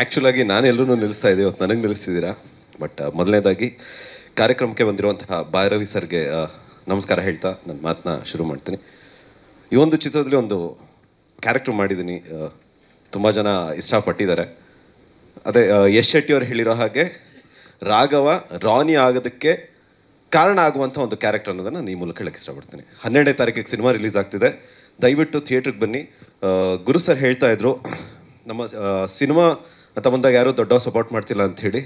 ಆ್ಯಕ್ಚುಲಾಗಿ ಆಗಿ ನಾನೆಲ್ಲರೂ ನಿಲ್ಲಿಸ್ತಾ ಇದ್ದೆ ಇವತ್ತು ನನಗೆ ನಿಲ್ಲಿಸ್ತಿದ್ದೀರಾ ಬಟ್ ಮೊದಲನೇದಾಗಿ ಕಾರ್ಯಕ್ರಮಕ್ಕೆ ಬಂದಿರುವಂತಹ ಭೈರವಿ ಸರ್ಗೆ ನಮಸ್ಕಾರ ಹೇಳ್ತಾ ನನ್ನ ಮಾತನ್ನ ಶುರು ಮಾಡ್ತೀನಿ ಈ ಒಂದು ಚಿತ್ರದಲ್ಲಿ ಒಂದು ಕ್ಯಾರೆಕ್ಟರ್ ಮಾಡಿದ್ದೀನಿ ತುಂಬ ಜನ ಇಷ್ಟಪಟ್ಟಿದ್ದಾರೆ ಅದೇ ಯಶ್ ಶೆಟ್ಟಿಯವರು ಹೇಳಿರೋ ಹಾಗೆ ರಾಘವ ರಾನಿ ಆಗೋದಕ್ಕೆ ಕಾರಣ ಆಗುವಂಥ ಒಂದು ಕ್ಯಾರೆಕ್ಟರ್ ಅನ್ನೋದನ್ನು ಈ ಮೂಲಕ ಹೇಳಕ್ಕೆ ಇಷ್ಟಪಡ್ತೀನಿ ಹನ್ನೆರಡನೇ ತಾರೀಕಿಗೆ ಸಿನಿಮಾ ರಿಲೀಸ್ ಆಗ್ತಿದೆ ದಯವಿಟ್ಟು ಥಿಯೇಟ್ರಿಗೆ ಬನ್ನಿ ಗುರು ಸರ್ ಹೇಳ್ತಾ ಇದ್ರು ನಮ್ಮ ಸಿನಿಮಾ ಅಂತ ಬಂದಾಗ ಯಾರೂ ದೊಡ್ಡ ಸಪೋರ್ಟ್ ಮಾಡ್ತಿಲ್ಲ ಅಂತ ಹೇಳಿ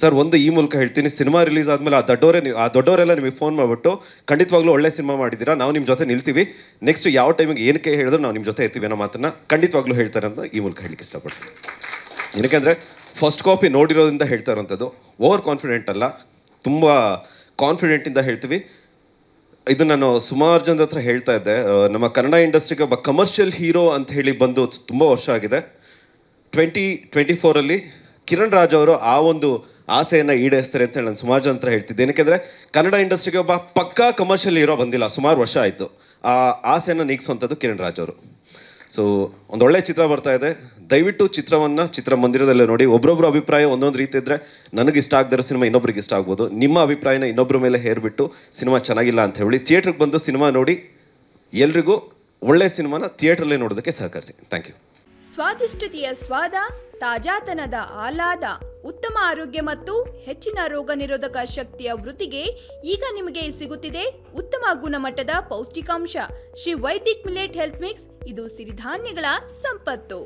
ಸರ್ ಒಂದು ಈ ಮೂಲಕ ಹೇಳ್ತೀನಿ ಸಿನಿಮಾ ರಿಲೀಸ್ ಆದಮೇಲೆ ಆ ದೊಡ್ಡವರೇ ನೀವು ಆ ದೊಡ್ಡವರೆಲ್ಲ ನಿಮಗೆ ಫೋನ್ ಮಾಡಿಬಿಟ್ಟು ಖಂಡಿತವಾಗ್ಲೂ ಒಳ್ಳೆ ಸಿನಿಮಾ ಮಾಡಿದ್ದೀರಾ ನಾವು ನಿಮ್ಮ ಜೊತೆ ನಿಲ್ತೀವಿ ನೆಕ್ಸ್ಟ್ ಯಾವ ಟೈಮಿಗೆ ಏನಕ್ಕೆ ಹೇಳಿದ್ರು ನಾವು ನಿಮ್ಮ ಜೊತೆ ಇರ್ತೀವಿ ಅನ್ನೋ ಮಾತನ್ನು ಖಂಡಿತವಾಗ್ಲೂ ಹೇಳ್ತಾರೆ ಅಂತ ಈ ಮೂಲಕ ಹೇಳಲಿಕ್ಕೆ ಇಷ್ಟಪಡ್ತೀನಿ ಏನಕ್ಕೆ ಫಸ್ಟ್ ಕಾಪಿ ನೋಡಿರೋದ್ರಿಂದ ಹೇಳ್ತಾ ಓವರ್ ಕಾನ್ಫಿಡೆಂಟ್ ಅಲ್ಲ ತುಂಬ ಕಾನ್ಫಿಡೆಂಟಿಂದ ಹೇಳ್ತೀವಿ ಇದು ನಾನು ಸುಮಾರು ಜನದ ಹತ್ರ ಹೇಳ್ತಾ ಇದ್ದೆ ನಮ್ಮ ಕನ್ನಡ ಇಂಡಸ್ಟ್ರಿಗೆ ಒಬ್ಬ ಕಮರ್ಷಿಯಲ್ ಹೀರೋ ಅಂತ ಹೇಳಿ ಬಂದು ತುಂಬ ವರ್ಷ ಆಗಿದೆ ಟ್ವೆಂಟಿ ಟ್ವೆಂಟಿ ಫೋರಲ್ಲಿ ಕಿರಣ್ ರಾಜ್ ಅವರು ಆ ಒಂದು ಆಸೆಯನ್ನು ಈಡೇರಿಸ್ತಾರೆ ಅಂತ ಹೇಳಿ ನಾನು ಸಮಾಜ ಅಂತ ಹೇಳ್ತಿದ್ದೆ ಏನಕ್ಕೆಂದರೆ ಕನ್ನಡ ಇಂಡಸ್ಟ್ರಿಗೆ ಒಬ್ಬ ಪಕ್ಕಾ ಕಮರ್ಷಿಯಲ್ ಹೀರೋ ಬಂದಿಲ್ಲ ಸುಮಾರು ವರ್ಷ ಆಯಿತು ಆ ಆಸೆಯನ್ನು ನೀಗಿಸುವಂಥದ್ದು ಕಿರಣ್ ರಾಜ್ ಅವರು ಸೊ ಒಂದು ಚಿತ್ರ ಬರ್ತಾ ಇದೆ ದಯವಿಟ್ಟು ಚಿತ್ರವನ್ನು ಚಿತ್ರಮಂದಿರದಲ್ಲೇ ನೋಡಿ ಒಬ್ಬರೊಬ್ಬರ ಅಭಿಪ್ರಾಯ ಒಂದೊಂದು ರೀತಿ ಇದ್ದರೆ ನನಗೆ ಇಷ್ಟ ಆಗದಿರೋ ಸಿನಿಮಾ ಇನ್ನೊಬ್ರಿಗೆ ಇಷ್ಟ ಆಗ್ಬೋದು ನಿಮ್ಮ ಅಭಿಪ್ರಾಯನ ಇನ್ನೊಬ್ಬರ ಮೇಲೆ ಹೇರಿಬಿಟ್ಟು ಸಿನಿಮಾ ಚೆನ್ನಾಗಿಲ್ಲ ಅಂತ ಹೇಳಿ ಥಿಯೇಟ್ರಿಗೆ ಬಂದು ಸಿನಿಮಾ ನೋಡಿ ಎಲ್ರಿಗೂ ಒಳ್ಳೆಯ ಸಿನಿಮಾನ ಥಿಯೇಟ್ರಲ್ಲೇ ನೋಡೋದಕ್ಕೆ ಸಹಕರಿಸಿ ಥ್ಯಾಂಕ್ ಯು ಸ್ವಾದಿಷ್ಟತೆಯ ಸ್ವಾದ ತಾಜಾತನದ ಆಹ್ಲಾದ ಉತ್ತಮ ಆರೋಗ್ಯ ಮತ್ತು ಹೆಚ್ಚಿನ ರೋಗ ನಿರೋಧಕ ಶಕ್ತಿಯ ವೃತ್ತಿಗೆ ಈಗ ನಿಮಗೆ ಸಿಗುತ್ತಿದೆ ಉತ್ತಮ ಗುಣಮಟ್ಟದ ಪೌಷ್ಟಿಕಾಂಶ Shri Vaidik millet health mix ಇದು ಸಿರಿಧಾನ್ಯಗಳ ಸಂಪತ್ತು